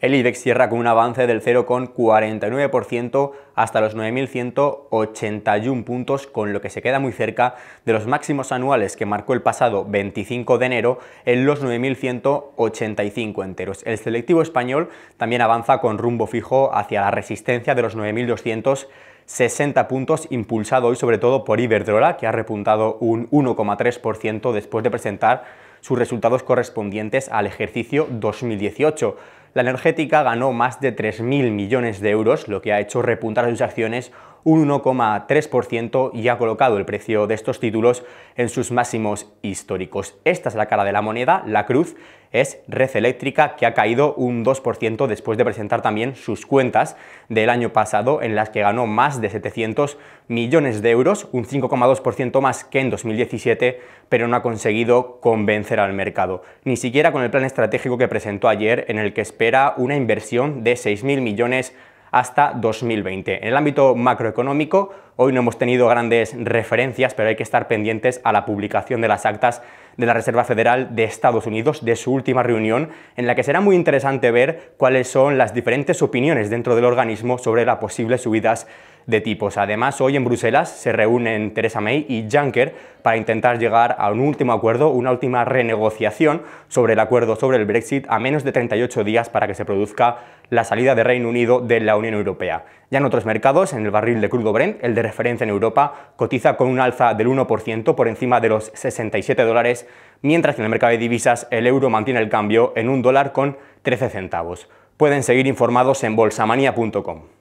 El IBEX cierra con un avance del 0,49% hasta los 9.181 puntos, con lo que se queda muy cerca de los máximos anuales que marcó el pasado 25 de enero en los 9.185 enteros. El selectivo español también avanza con rumbo fijo hacia la resistencia de los 9.260 puntos, impulsado hoy sobre todo por Iberdrola, que ha repuntado un 1,3% después de presentar sus resultados correspondientes al ejercicio 2018 la energética ganó más de 3.000 millones de euros, lo que ha hecho repuntar sus acciones un 1,3% y ha colocado el precio de estos títulos en sus máximos históricos. Esta es la cara de la moneda, la cruz es Red Eléctrica, que ha caído un 2% después de presentar también sus cuentas del año pasado, en las que ganó más de 700 millones de euros, un 5,2% más que en 2017, pero no ha conseguido convencer al mercado. Ni siquiera con el plan estratégico que presentó ayer, en el que espera una inversión de 6.000 millones hasta 2020. En el ámbito macroeconómico, Hoy no hemos tenido grandes referencias, pero hay que estar pendientes a la publicación de las actas de la Reserva Federal de Estados Unidos de su última reunión, en la que será muy interesante ver cuáles son las diferentes opiniones dentro del organismo sobre las posibles subidas de tipos. Además, hoy en Bruselas se reúnen Theresa May y Juncker para intentar llegar a un último acuerdo, una última renegociación sobre el acuerdo sobre el Brexit a menos de 38 días para que se produzca la salida de Reino Unido de la Unión Europea. Ya en otros mercados, en el barril de crudo Brent, el de referencia en Europa cotiza con un alza del 1% por encima de los 67 dólares, mientras que en el mercado de divisas el euro mantiene el cambio en un dólar con 13 centavos. Pueden seguir informados en bolsamania.com.